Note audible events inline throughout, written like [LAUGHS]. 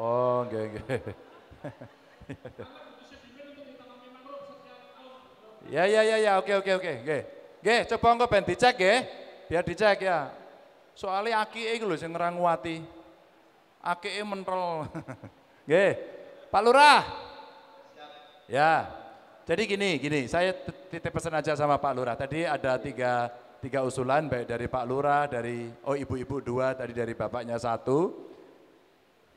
Oh, nggih nggih. Ya ya ya ya, oke oke oke, oke, oke, coba enggak ben dicek ya, Biar dicek ya. Soalnya akike iku lho sing aki Akike mentel. oke, [LAUGHS] Pak Lurah. Ya. Jadi gini, gini, saya titip pesan aja sama Pak Lurah. Tadi ada tiga, tiga usulan, baik dari Pak Lurah, dari oh ibu-ibu dua, tadi dari bapaknya satu.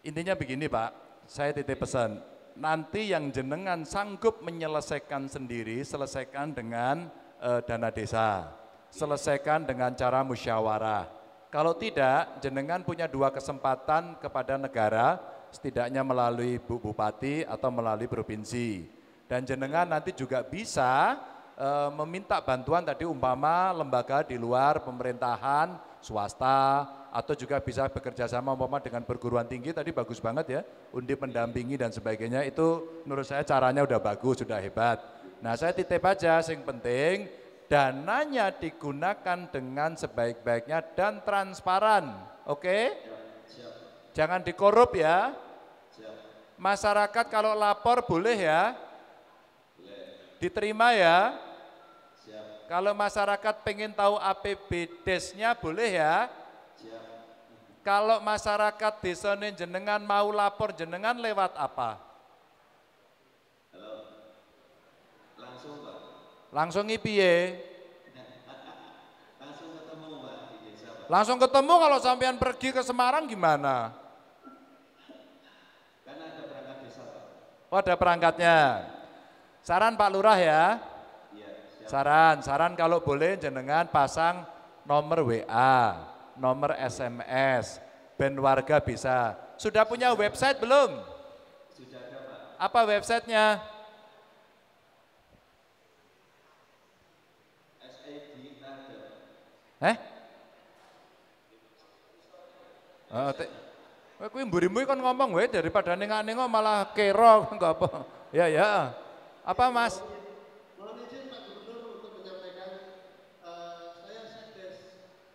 Intinya begini Pak, saya titip pesan, nanti yang jenengan sanggup menyelesaikan sendiri, selesaikan dengan e, dana desa, selesaikan dengan cara musyawarah. Kalau tidak, jenengan punya dua kesempatan kepada negara, setidaknya melalui Bu Bupati atau melalui provinsi. Dan jenengan nanti juga bisa e, meminta bantuan tadi umpama lembaga di luar pemerintahan, swasta atau juga bisa bekerja sama umpama dengan perguruan tinggi tadi bagus banget ya undi pendampingi dan sebagainya itu menurut saya caranya udah bagus sudah hebat nah saya titip aja yang penting dananya digunakan dengan sebaik-baiknya dan transparan oke okay? jangan dikorup ya masyarakat kalau lapor boleh ya diterima ya kalau masyarakat pengen tahu APBDes-nya boleh ya? Iya. Kalau masyarakat desa jenengan mau lapor jenengan lewat apa? Langsung Pak. Langsung [LAUGHS] Langsung ketemu Langsung ketemu kalau sampean pergi ke Semarang gimana? Karena ada perangkat desa Oh ada perangkatnya. Saran Pak Lurah ya. Saran, saran kalau boleh jenengan pasang nomor WA, nomor SMS, ben warga bisa. Sudah punya website belum? Sudah ada, Pak. Apa websitenya? Eh? Oh, te- buri mburimu kan ngomong wae daripada nengak-nengok malah kero enggak [LAUGHS] apa. Ya ya. Apa Mas?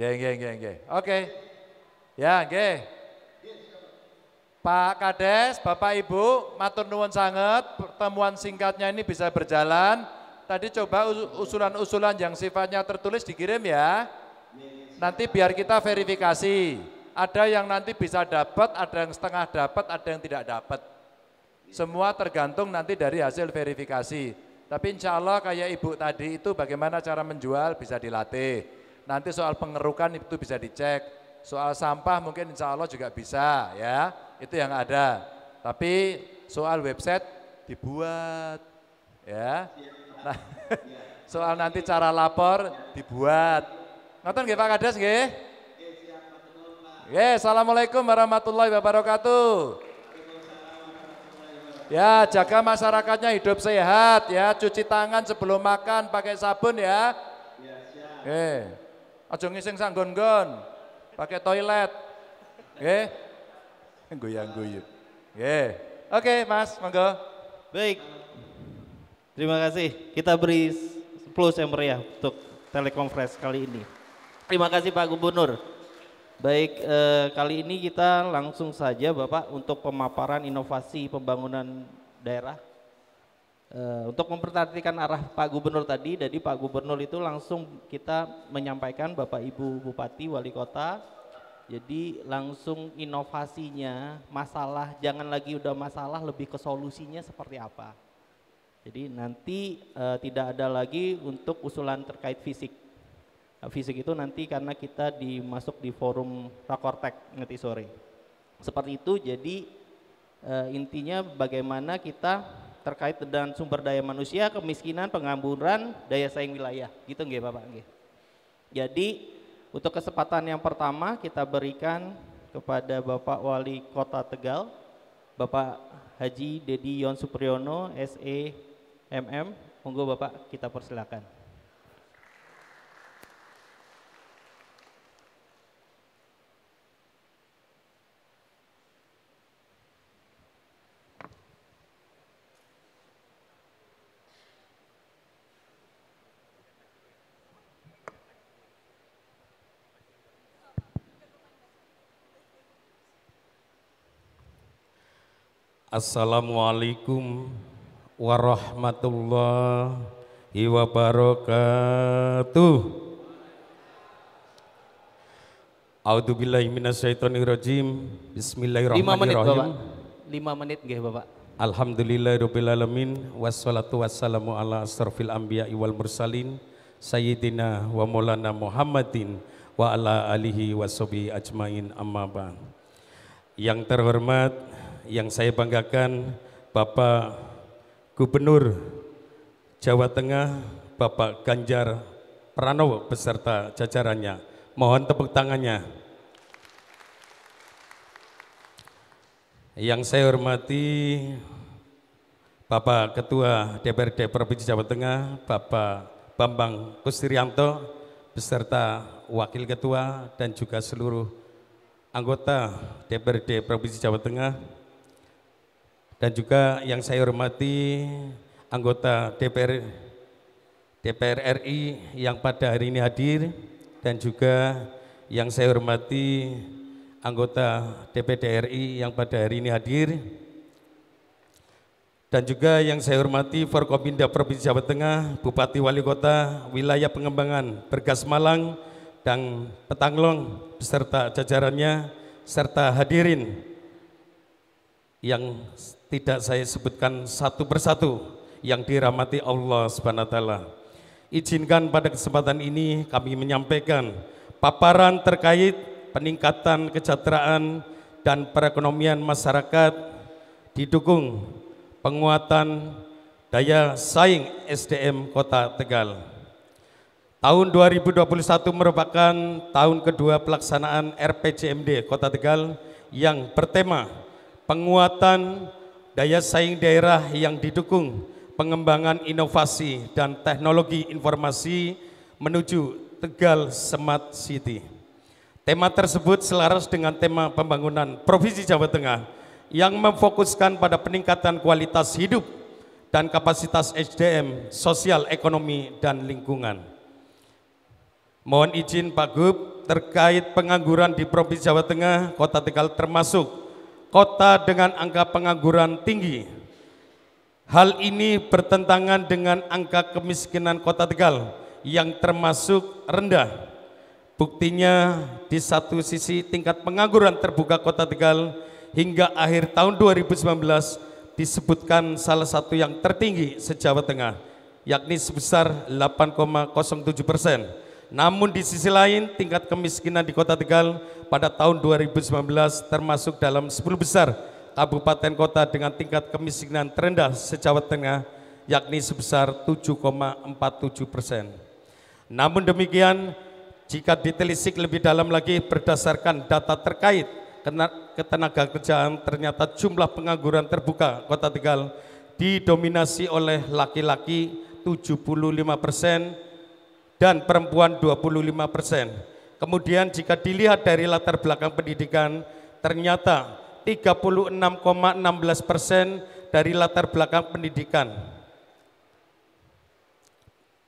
Geng-geng, Oke. Ya, Pak Kades, Bapak Ibu, matur nuwun sangat, pertemuan singkatnya ini bisa berjalan. Tadi coba usulan-usulan yang sifatnya tertulis dikirim ya. Nanti biar kita verifikasi. Ada yang nanti bisa dapat, ada yang setengah dapat, ada yang tidak dapat. Semua tergantung nanti dari hasil verifikasi. Tapi insya Allah kayak ibu tadi itu bagaimana cara menjual bisa dilatih Nanti soal pengerukan itu bisa dicek. Soal sampah mungkin insya Allah juga bisa ya. Itu yang ada. Tapi soal website dibuat ya. Nah, [LAUGHS] soal nanti cara lapor dibuat. Ngoten nggih Pak Kades nggih? Yeah, Assalamualaikum warahmatullahi wabarakatuh. Ya, jaga masyarakatnya hidup sehat ya, cuci tangan sebelum makan pakai sabun ya. Iya, siap. Aja ngising sanggon-gon. Pakai toilet. Nggih. Goyang-goyang. Nggih. Oke, Mas, monggo. Baik. Terima kasih. Kita beri plus yang meriah untuk telekonferensi kali ini. Terima kasih Pak Gubernur. Baik, eh, kali ini kita langsung saja Bapak untuk pemaparan inovasi pembangunan daerah Eh, untuk memperhatikan arah Pak Gubernur tadi, jadi Pak Gubernur itu langsung kita menyampaikan Bapak Ibu Bupati, Wali Kota, jadi langsung inovasinya, masalah, jangan lagi udah masalah, lebih ke solusinya seperti apa. Jadi nanti e, tidak ada lagi untuk usulan terkait fisik. Nah, fisik itu nanti karena kita dimasuk di forum Rakortek nanti sore. Seperti itu, jadi e, intinya bagaimana kita terkait dengan sumber daya manusia, kemiskinan, pengangguran, daya saing wilayah. Gitu enggak Bapak Enggak. Jadi untuk kesempatan yang pertama kita berikan kepada Bapak Wali Kota Tegal, Bapak Haji Dedi Yon Supriyono, SE Monggo Bapak kita persilakan. Assalamualaikum warahmatullahi wabarakatuh. A'udzu billahi minasyaitonir rajim. Bismillahirrahmanirrahim. 5 menit, Bapak. 5 menit nggih, Bapak. Alhamdulillahirabbil alamin wassalatu wassalamu ala asrofil anbiya'i wal mursalin sayyidina wa maulana Muhammadin wa ala alihi washabi ajmain amma ba'd. Yang terhormat yang saya banggakan Bapak Gubernur Jawa Tengah Bapak Ganjar Pranowo beserta jajarannya. Mohon tepuk tangannya. Yang saya hormati Bapak Ketua DPRD Provinsi Jawa Tengah, Bapak Bambang Kusirianto, beserta Wakil Ketua dan juga seluruh anggota DPRD Provinsi Jawa Tengah, dan juga yang saya hormati anggota DPR DPR RI yang pada hari ini hadir dan juga yang saya hormati anggota DPD RI yang pada hari ini hadir dan juga yang saya hormati Forkopimda Provinsi Jawa Tengah, Bupati Wali Kota, Wilayah Pengembangan, Bergas Malang, dan Petanglong beserta jajarannya serta hadirin yang tidak saya sebutkan satu persatu yang dirahmati Allah Subhanahu wa taala. Izinkan pada kesempatan ini kami menyampaikan paparan terkait peningkatan kesejahteraan dan perekonomian masyarakat didukung penguatan daya saing SDM Kota Tegal. Tahun 2021 merupakan tahun kedua pelaksanaan RPJMD Kota Tegal yang bertema penguatan daya saing daerah yang didukung pengembangan inovasi dan teknologi informasi menuju Tegal Smart City. Tema tersebut selaras dengan tema pembangunan Provinsi Jawa Tengah yang memfokuskan pada peningkatan kualitas hidup dan kapasitas SDM, sosial, ekonomi, dan lingkungan. Mohon izin Pak Gub terkait pengangguran di Provinsi Jawa Tengah, Kota Tegal termasuk kota dengan angka pengangguran tinggi. Hal ini bertentangan dengan angka kemiskinan kota Tegal yang termasuk rendah. Buktinya di satu sisi tingkat pengangguran terbuka kota Tegal hingga akhir tahun 2019 disebutkan salah satu yang tertinggi sejawa Tengah, yakni sebesar 8,07 persen namun di sisi lain tingkat kemiskinan di Kota Tegal pada tahun 2019 termasuk dalam 10 besar kabupaten kota dengan tingkat kemiskinan terendah se Tengah yakni sebesar 7,47 persen. Namun demikian, jika ditelisik lebih dalam lagi berdasarkan data terkait ketenaga kerjaan, ternyata jumlah pengangguran terbuka Kota Tegal didominasi oleh laki-laki 75 persen, dan perempuan 25 persen. Kemudian jika dilihat dari latar belakang pendidikan, ternyata 36,16 persen dari latar belakang pendidikan.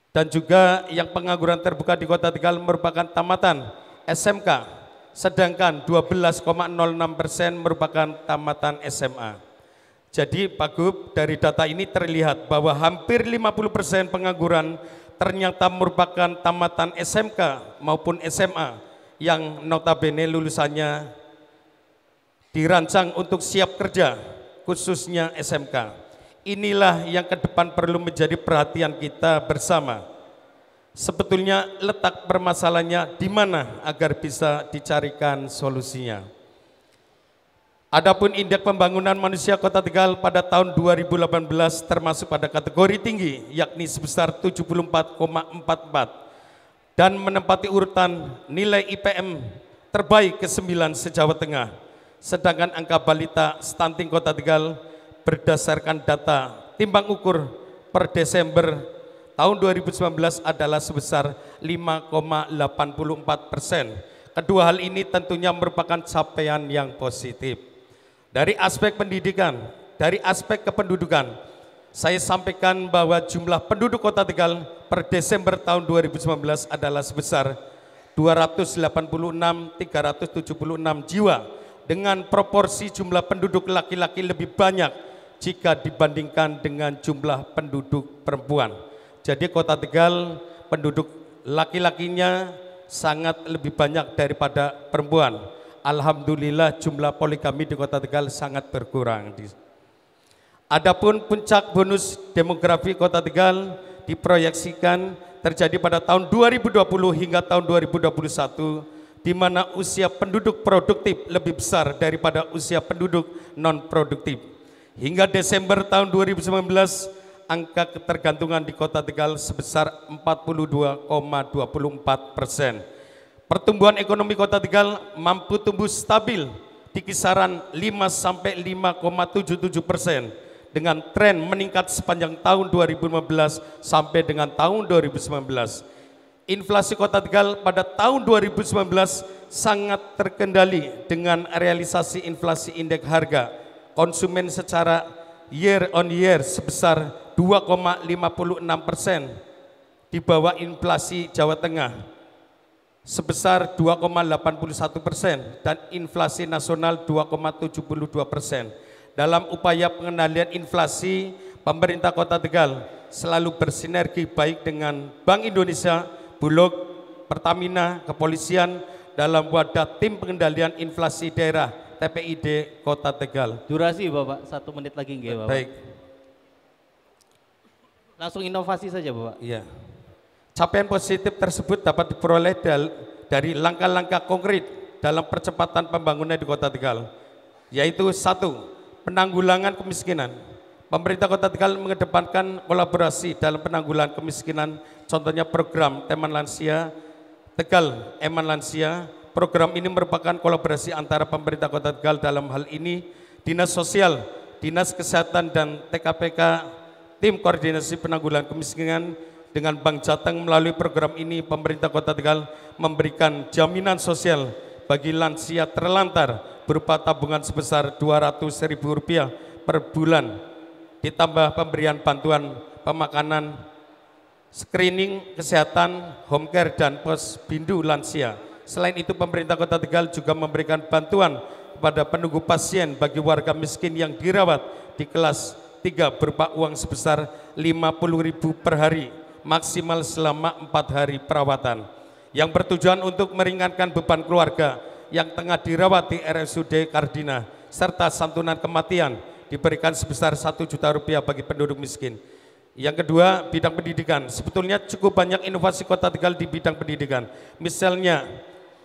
Dan juga yang pengangguran terbuka di kota Tegal merupakan tamatan SMK, sedangkan 12,06 persen merupakan tamatan SMA. Jadi Pak Gub, dari data ini terlihat bahwa hampir 50% persen pengangguran ternyata merupakan tamatan SMK maupun SMA yang notabene lulusannya dirancang untuk siap kerja khususnya SMK. Inilah yang ke depan perlu menjadi perhatian kita bersama. Sebetulnya letak permasalahannya di mana agar bisa dicarikan solusinya. Adapun indeks pembangunan manusia Kota Tegal pada tahun 2018 termasuk pada kategori tinggi yakni sebesar 74,44 dan menempati urutan nilai IPM terbaik ke-9 se-Jawa Tengah. Sedangkan angka balita stunting Kota Tegal berdasarkan data timbang ukur per Desember tahun 2019 adalah sebesar 5,84 persen. Kedua hal ini tentunya merupakan capaian yang positif. Dari aspek pendidikan, dari aspek kependudukan, saya sampaikan bahwa jumlah penduduk kota Tegal per Desember tahun 2019 adalah sebesar 286.376 jiwa dengan proporsi jumlah penduduk laki-laki lebih banyak jika dibandingkan dengan jumlah penduduk perempuan. Jadi kota Tegal penduduk laki-lakinya sangat lebih banyak daripada perempuan. Alhamdulillah jumlah poli di Kota Tegal sangat berkurang. Adapun puncak bonus demografi Kota Tegal diproyeksikan terjadi pada tahun 2020 hingga tahun 2021 di mana usia penduduk produktif lebih besar daripada usia penduduk non-produktif. Hingga Desember tahun 2019, angka ketergantungan di Kota Tegal sebesar 42,24 persen Pertumbuhan ekonomi Kota Tegal mampu tumbuh stabil di kisaran 5 sampai 5,77 persen dengan tren meningkat sepanjang tahun 2015 sampai dengan tahun 2019. Inflasi Kota Tegal pada tahun 2019 sangat terkendali dengan realisasi inflasi indeks harga konsumen secara year on year sebesar 2,56 persen di bawah inflasi Jawa Tengah sebesar 2,81 persen dan inflasi nasional 2,72 persen. Dalam upaya pengendalian inflasi, pemerintah Kota Tegal selalu bersinergi baik dengan Bank Indonesia, Bulog, Pertamina, Kepolisian dalam wadah tim pengendalian inflasi daerah TPID Kota Tegal. Durasi Bapak, satu menit lagi enggak Bapak? Baik. Langsung inovasi saja Bapak. Iya. Capaian positif tersebut dapat diperoleh dari langkah-langkah konkret dalam percepatan pembangunan di Kota Tegal, yaitu satu, penanggulangan kemiskinan. Pemerintah Kota Tegal mengedepankan kolaborasi dalam penanggulangan kemiskinan, contohnya program Teman Lansia, Tegal Eman Lansia. Program ini merupakan kolaborasi antara pemerintah Kota Tegal dalam hal ini, Dinas Sosial, Dinas Kesehatan, dan TKPK, Tim Koordinasi Penanggulangan Kemiskinan, dengan Bank Jateng melalui program ini pemerintah Kota Tegal memberikan jaminan sosial bagi lansia terlantar berupa tabungan sebesar Rp200.000 per bulan ditambah pemberian bantuan pemakanan, screening kesehatan, home care dan pos bindu lansia. Selain itu pemerintah Kota Tegal juga memberikan bantuan kepada penunggu pasien bagi warga miskin yang dirawat di kelas 3 berupa uang sebesar 50.000 per hari maksimal selama empat hari perawatan yang bertujuan untuk meringankan beban keluarga yang tengah dirawat di RSUD Kardina serta santunan kematian diberikan sebesar satu juta rupiah bagi penduduk miskin. Yang kedua, bidang pendidikan. Sebetulnya cukup banyak inovasi kota Tegal di bidang pendidikan. Misalnya,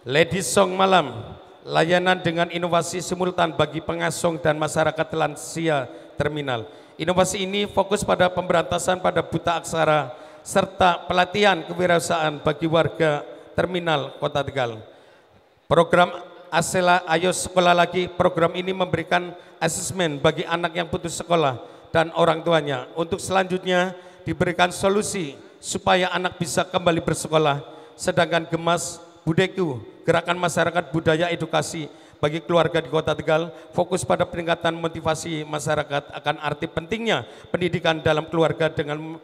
Lady Song Malam, layanan dengan inovasi simultan bagi pengasong dan masyarakat lansia terminal. Inovasi ini fokus pada pemberantasan pada buta aksara serta pelatihan kewirausahaan bagi warga terminal Kota Tegal. Program Asela Ayo Sekolah Lagi, program ini memberikan asesmen bagi anak yang putus sekolah dan orang tuanya. Untuk selanjutnya diberikan solusi supaya anak bisa kembali bersekolah. Sedangkan Gemas Budeku, Gerakan Masyarakat Budaya Edukasi bagi keluarga di Kota Tegal fokus pada peningkatan motivasi masyarakat akan arti pentingnya pendidikan dalam keluarga dengan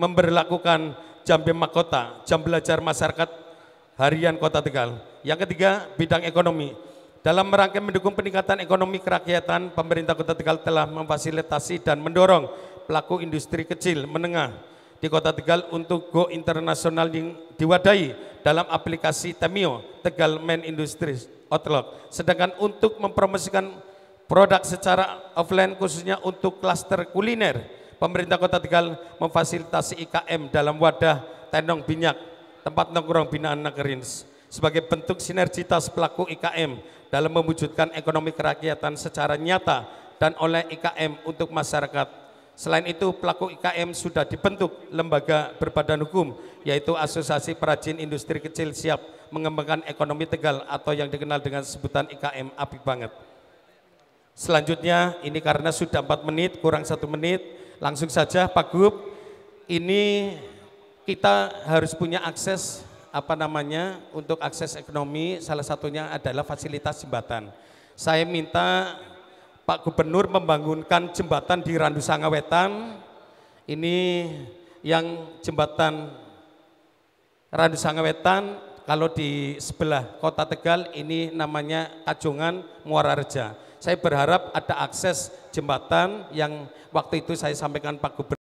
memberlakukan jam BIM jam belajar masyarakat harian Kota Tegal. Yang ketiga, bidang ekonomi. Dalam rangka mendukung peningkatan ekonomi kerakyatan, pemerintah Kota Tegal telah memfasilitasi dan mendorong pelaku industri kecil menengah di Kota Tegal untuk go internasional yang diwadahi dalam aplikasi Temio Tegal Main Industries Outlook. Sedangkan untuk mempromosikan produk secara offline khususnya untuk klaster kuliner, pemerintah kota Tegal memfasilitasi IKM dalam wadah Tenong Binyak, tempat nongkrong binaan Nagerins, sebagai bentuk sinergitas pelaku IKM dalam mewujudkan ekonomi kerakyatan secara nyata dan oleh IKM untuk masyarakat Selain itu, pelaku IKM sudah dibentuk lembaga berbadan hukum, yaitu Asosiasi Perajin Industri Kecil siap mengembangkan ekonomi Tegal atau yang dikenal dengan sebutan IKM api banget. Selanjutnya, ini karena sudah 4 menit, kurang satu menit, Langsung saja Pak Gub, ini kita harus punya akses apa namanya untuk akses ekonomi salah satunya adalah fasilitas jembatan. Saya minta Pak Gubernur membangunkan jembatan di Randu Sangawetan. Ini yang jembatan Randu Sangawetan kalau di sebelah Kota Tegal ini namanya Kajongan Muara Reja. Saya berharap ada akses jembatan yang waktu itu saya sampaikan Pak Gubernur